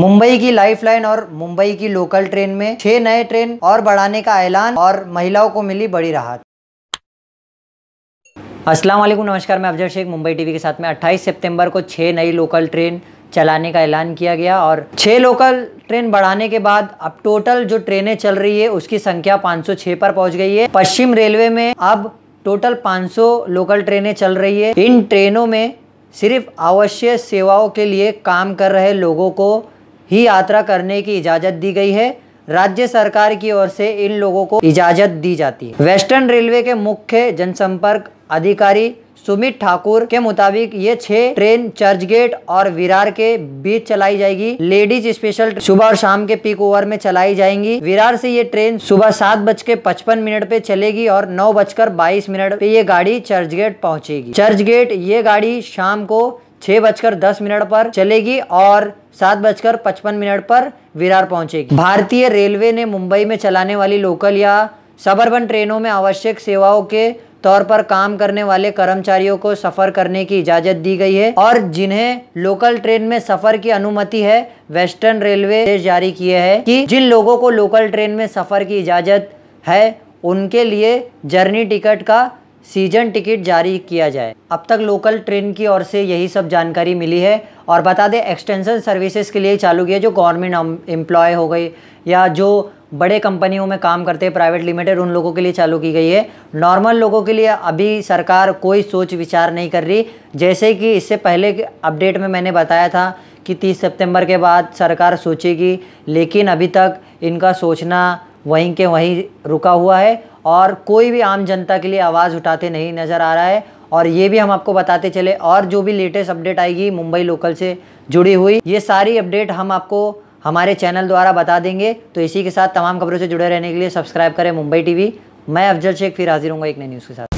मुंबई की लाइफलाइन और मुंबई की लोकल ट्रेन में छह नए ट्रेन और बढ़ाने का ऐलान और महिलाओं को मिली बड़ी राहत अस्सलाम वालेकुम नमस्कार मैं अफजर शेख मुंबई टीवी के साथ में 28 सितंबर को छह नई लोकल ट्रेन चलाने का ऐलान किया गया और छह लोकल ट्रेन बढ़ाने के बाद अब टोटल जो ट्रेनें चल रही है उसकी संख्या 506 पर पहुंच गई है पश्चिम रेलवे में अब टोटल 500 लोकल ट्रेनें चल रही है इन ट्रेनों में सिर्फ आवश्यक सेवाओं के लिए काम कर रहे लोगों को ही यात्रा करने की इजाज़त दी गई है राज्य सरकार की ओर से इन लोगों को इजाज़त दी जाती है वेस्टर्न रेलवे के मुख्य जनसंपर्क अधिकारी सुमित ठाकुर के मुताबिक ये छह ट्रेन चर्चगेट और विरार के बीच चलाई जाएगी लेडीज स्पेशल सुबह और शाम के पीक ओवर में चलाई जाएंगी विरार से ये ट्रेन सुबह सात बज के पचपन मिनट पे चलेगी और नौ बजकर बाईस मिनट पे ये गाड़ी चर्चगेट पहुंचेगी चर्चगेट ये गाड़ी शाम को छः बजकर दस मिनट पर चलेगी और सात बजकर पचपन मिनट पर विरार पहुंचेगी भारतीय रेलवे ने मुंबई में चलाने वाली लोकल या सबरबन ट्रेनों में आवश्यक सेवाओं के तौर पर काम करने वाले कर्मचारियों को सफर करने की इजाजत दी गई है और जिन्हें लोकल ट्रेन में सफर की अनुमति है वेस्टर्न रेलवे ने जारी किए है कि जिन लोगों को लोकल ट्रेन में सफर की इजाजत है उनके लिए जर्नी टिकट का सीजन टिकट जारी किया जाए अब तक लोकल ट्रेन की ओर से यही सब जानकारी मिली है और बता दें एक्सटेंशन सर्विसेज के लिए चालू किया जो गवर्नमेंट एम्प्लॉय हो गई या जो बड़े कंपनियों में काम करते हैं प्राइवेट लिमिटेड उन लोगों के लिए चालू की गई है नॉर्मल लोगों के लिए अभी सरकार कोई सोच विचार नहीं कर रही जैसे कि इससे पहले अपडेट में मैंने बताया था कि 30 सितंबर के बाद सरकार सोचेगी लेकिन अभी तक इनका सोचना वहीं के वहीं रुका हुआ है और कोई भी आम जनता के लिए आवाज़ उठाते नहीं नज़र आ रहा है और ये भी हम आपको बताते चले और जो भी लेटेस्ट अपडेट आएगी मुंबई लोकल से जुड़ी हुई ये सारी अपडेट हम आपको हमारे चैनल द्वारा बता देंगे तो इसी के साथ तमाम खबरों से जुड़े रहने के लिए सब्सक्राइब करें मुंबई टीवी मैं अफजल शेख फिर हाजिर हूँ एक नई न्यूज़ के साथ